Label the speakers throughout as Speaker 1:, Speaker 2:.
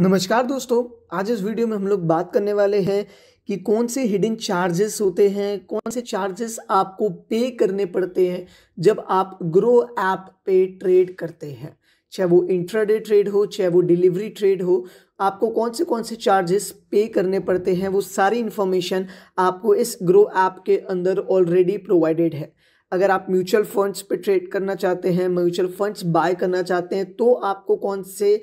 Speaker 1: नमस्कार दोस्तों आज इस वीडियो में हम लोग बात करने वाले हैं कि कौन से हिडन चार्जेस होते हैं कौन से चार्जेस आपको पे करने पड़ते हैं जब आप ग्रो ऐप पे ट्रेड करते हैं चाहे वो इंट्राडे ट्रेड हो चाहे वो डिलीवरी ट्रेड हो आपको कौन से कौन से चार्जेस पे करने पड़ते हैं वो सारी इन्फॉर्मेशन आपको इस ग्रो ऐप के अंदर ऑलरेडी प्रोवाइडेड है अगर आप म्यूचुअल फंड्स पे ट्रेड करना चाहते हैं म्यूचुअल फंड्स बाय करना चाहते हैं तो आपको कौन से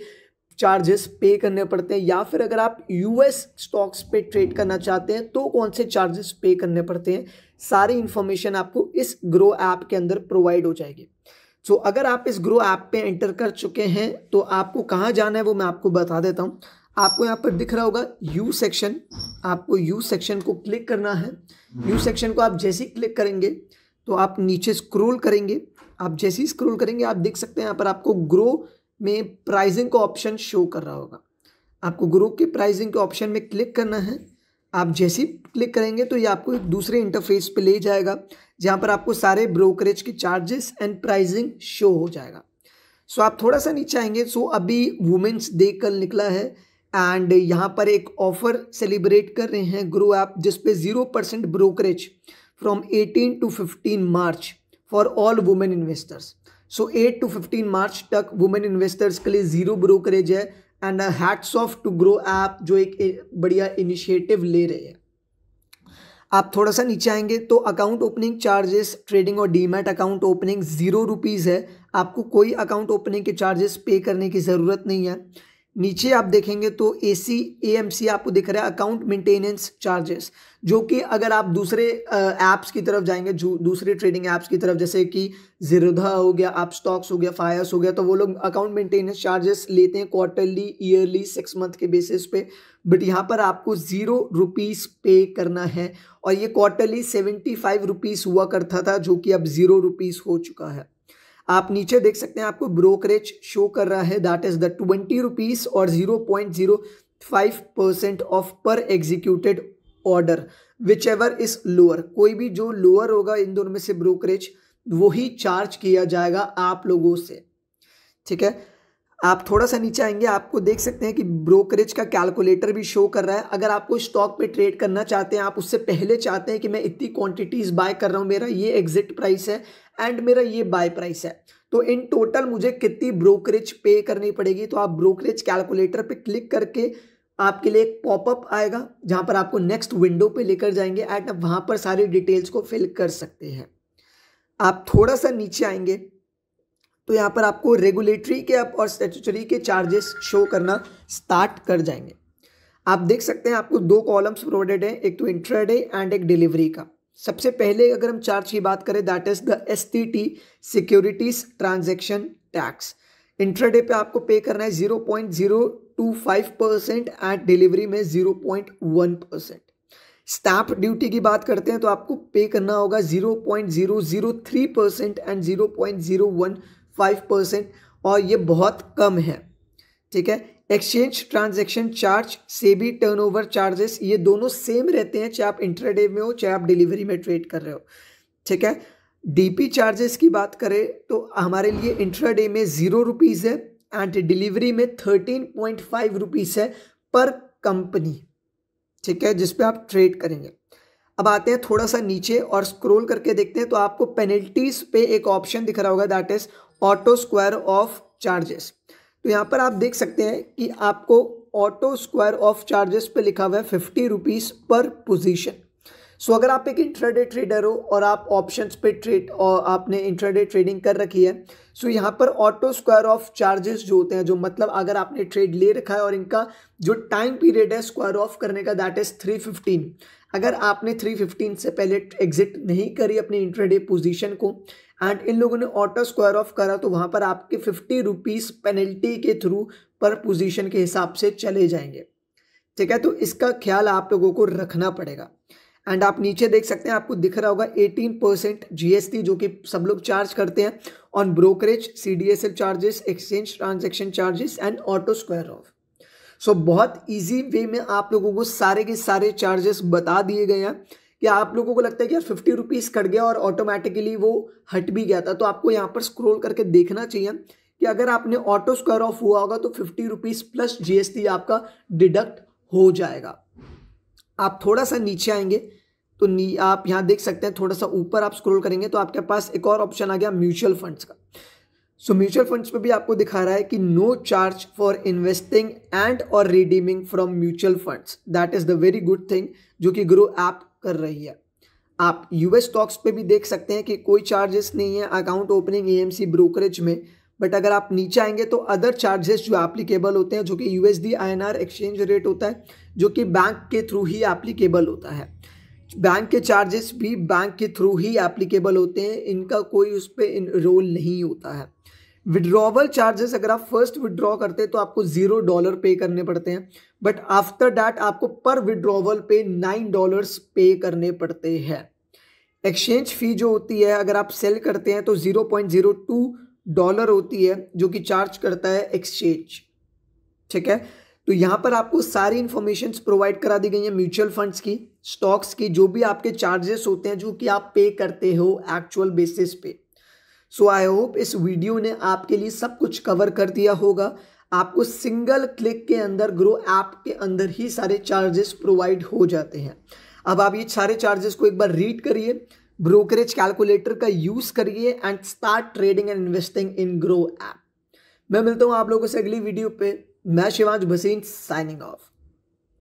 Speaker 1: चार्जेस पे करने पड़ते हैं या फिर अगर आप यूएस स्टॉक्स पे ट्रेड करना चाहते हैं तो कौन से चार्जेस पे करने पड़ते हैं सारी इन्फॉर्मेशन आपको इस ग्रो ऐप के अंदर प्रोवाइड हो जाएगी सो so, अगर आप इस ग्रो ऐप पे एंटर कर चुके हैं तो आपको कहाँ जाना है वो मैं आपको बता देता हूँ आपको यहाँ पर दिख रहा होगा यू सेक्शन आपको यू सेक्शन को क्लिक करना है यू सेक्शन को आप जैसे ही क्लिक करेंगे तो आप नीचे स्क्रोल करेंगे आप जैसे ही स्क्रोल करेंगे आप देख सकते हैं यहाँ पर आपको ग्रो में प्राइजिंग का ऑप्शन शो कर रहा होगा आपको ग्रुप के प्राइजिंग के ऑप्शन में क्लिक करना है आप जैसे ही क्लिक करेंगे तो ये आपको एक दूसरे इंटरफेस पे ले जाएगा जहाँ पर आपको सारे ब्रोकरेज के चार्जेस एंड प्राइजिंग शो हो जाएगा सो आप थोड़ा सा नीचे आएंगे सो अभी वुमेंस डे कल निकला है एंड यहाँ पर एक ऑफ़र सेलिब्रेट कर रहे हैं ग्रो ऐप जिसपे zero percent brokerage from eighteen to fifteen March for all women investors so eight to fifteen March तक वुमेन इन्वेस्टर्स के लिए ज़ीरो ब्रोकरेज है and hats off to Groww app जो एक बढ़िया इनिशिएटिव ले रहे हैं आप थोड़ा सा नीचे आएंगे तो अकाउंट ओपनिंग चार्जेस ट्रेडिंग और demat account opening zero rupees है आपको कोई अकाउंट ओपनिंग के चार्जेस पे करने की ज़रूरत नहीं है नीचे आप देखेंगे तो ए सी ए एम सी आपको दिख रहा है अकाउंट मेंटेनेंस चार्जेस जो कि अगर आप दूसरे ऐप्स की तरफ जाएंगे दूसरे ट्रेडिंग ऐप्स की तरफ जैसे कि जिरोधा हो गया आप स्टॉक्स हो गया फायर्स हो गया तो वो लोग अकाउंट मेंटेनेंस चार्जेस लेते हैं क्वार्टरली ईयरली सिक्स मंथ के बेसिस पे बट यहाँ पर आपको ज़ीरो रुपीज़ पे करना है और ये क्वार्टरली सेवेंटी फाइव रुपीस हुआ करता था जो कि अब ज़ीरो रुपीज़ हो चुका है आप नीचे देख सकते हैं आपको ब्रोकरेज शो कर रहा है that is the twenty rupees और zero point zero five percent of per executed order which is lower कोई भी जो लोअर होगा इन दोनों में से ब्रोकरेज वही चार्ज किया जाएगा आप लोगों से ठीक है आप थोड़ा सा नीचे आएंगे आपको देख सकते हैं कि ब्रोकरेज का कैलकुलेटर भी शो कर रहा है अगर आपको स्टॉक पे ट्रेड करना चाहते हैं आप उससे पहले चाहते हैं कि मैं इतनी क्वांटिटीज़ बाय कर रहा हूँ मेरा ये एग्जिट प्राइस है एंड मेरा ये बाय प्राइस है तो इन टोटल मुझे कितनी ब्रोकरेज पे करनी पड़ेगी तो आप ब्रोकरेज कैलकुलेटर पर क्लिक करके आपके लिए एक पॉपअप आएगा जहाँ पर आपको नेक्स्ट विंडो पर लेकर जाएंगे एंड वहाँ पर सारी डिटेल्स को फिल कर सकते हैं आप थोड़ा सा नीचे आएंगे तो यहाँ पर आपको रेगुलेटरी के और स्टेचुटरी के चार्जेस शो करना स्टार्ट कर जाएंगे आप देख सकते हैं आपको दो कॉलम्स प्रोवाइडेड हैं एक तो इंट्राडे एंड एक डिलीवरी का सबसे पहले अगर हम चार्ज की बात करें that is the S T T securities transaction tax intraday पे आपको पे करना है zero point zero two five percent and delivery में zero point one percent stamp duty की बात करते हैं तो आपको पे करना होगा zero point zero zero three percent and zero point zero one five percent और ये बहुत कम है ठीक है exchange transaction charge SEBI turnover charges ये दोनों सेम रहते हैं चाहे आप इंटरडे में हो चाहे आप डिलीवरी में ट्रेड कर रहे हो ठीक है डीपी चार्जेस की बात करें तो हमारे लिए इंट्राडे में ज़ीरो रुपीज़ है एंड डिलीवरी में थर्टीन पॉइंट फाइव रुपीज़ है पर कंपनी ठीक है जिस पे आप ट्रेड करेंगे अब आते हैं थोड़ा सा नीचे और स्क्रॉल करके देखते हैं तो आपको पेनल्टीज पे एक ऑप्शन दिख रहा होगा that is auto square off charges तो यहाँ पर आप देख सकते हैं कि आपको ऑटो स्क्वायर ऑफ चार्जेस पे लिखा हुआ है fifty rupees per position so अगर आप एक इंट्राडे ट्रेडर हो और आप ऑप्शंस पे ट्रेड और आपने इंट्राडे ट्रेडिंग कर रखी है सो so यहाँ पर ऑटो स्क्वायर ऑफ चार्जेस जो होते हैं जो मतलब अगर आपने ट्रेड ले रखा है और इनका जो टाइम पीरियड है स्क्वायर ऑफ करने का दैट इज़ थ्री फिफ्टीन अगर आपने थ्री फिफ्टीन से पहले एग्जिट नहीं करी अपनी इंट्राडे पोजिशन को एंड इन लोगों ने ऑटो स्क्वायर ऑफ करा तो वहाँ पर आपके फिफ्टी रुपीज़ पेनल्टी के थ्रू पर पोजीशन के हिसाब से चले जाएंगे ठीक है तो इसका ख्याल आप लोगों को रखना पड़ेगा एंड आप नीचे देख सकते हैं आपको दिख रहा होगा 18 परसेंट जीएसटी जो कि सब लोग चार्ज करते हैं on brokerage CDSL charges exchange transaction charges and auto square off so बहुत इजी वे में आप लोगों को सारे के सारे चार्जेस बता दिए गए हैं कि आप लोगों को लगता है कि यार फिफ्टी रुपीज़ कट गया और ऑटोमेटिकली वो हट भी गया था तो आपको यहाँ पर स्क्रोल करके देखना चाहिए कि अगर आपने ऑटो स्क्वायर ऑफ हुआ होगा तो फिफ्टी रुपीज़ प्लस जीएसटी आपका डिडक्ट हो जाएगा आप थोड़ा सा नीचे आएंगे तो नी, आप यहाँ देख सकते हैं थोड़ा सा ऊपर आप स्क्रोल करेंगे तो आपके पास एक और ऑप्शन आ गया म्यूचुअल फंड्स का सो म्यूचुअल फंड्स में भी आपको दिखा रहा है कि no charge for investing and और redeeming from mutual funds that is the very good thing जो कि ग्रो ऐप कर रही है आप यूएस स्टॉक्स पे भी देख सकते हैं कि कोई चार्जेस नहीं है अकाउंट ओपनिंग एएमसी ब्रोकरेज में बट अगर आप नीचे आएंगे तो अदर चार्जेस जो एप्लीकेबल होते हैं जो कि यूएसडी आईएनआर एक्सचेंज रेट होता है जो कि बैंक के थ्रू ही एप्लीकेबल होता है बैंक के चार्जेस भी बैंक के थ्रू ही एप्लीकेबल होते हैं इनका कोई उस पर रोल नहीं होता है विड्रॉवल चार्जेस अगर आप फर्स्ट विड्रॉ करते हैं तो आपको जीरो डॉलर पे करने पड़ते हैं बट आफ्टर डैट आपको पर विड्रॉवल पे नाइन डॉलर पे करने पड़ते हैं एक्सचेंज फी जो होती है अगर आप सेल करते हैं तो zero point zero two dollar होती है जो कि चार्ज करता है एक्सचेंज ठीक है तो यहाँ पर आपको सारी इन्फॉर्मेशन प्रोवाइड करा दी गई है म्यूचुअल फंड्स की स्टॉक्स की जो भी आपके चार्जेस होते हैं जो कि आप पे करते हो एक्चुअल बेसिस पे सो आई होप इस वीडियो ने आपके लिए सब कुछ कवर कर दिया होगा आपको सिंगल क्लिक के अंदर ग्रो ऐप के अंदर ही सारे चार्जेस प्रोवाइड हो जाते हैं अब आप ये सारे चार्जेस को एक बार रीड करिए ब्रोकरेज कैलकुलेटर का यूज़ करिए and start trading and investing in Groww app मैं मिलता हूँ आप लोगों से अगली वीडियो पे मैं शिवांश भसीन साइनिंग ऑफ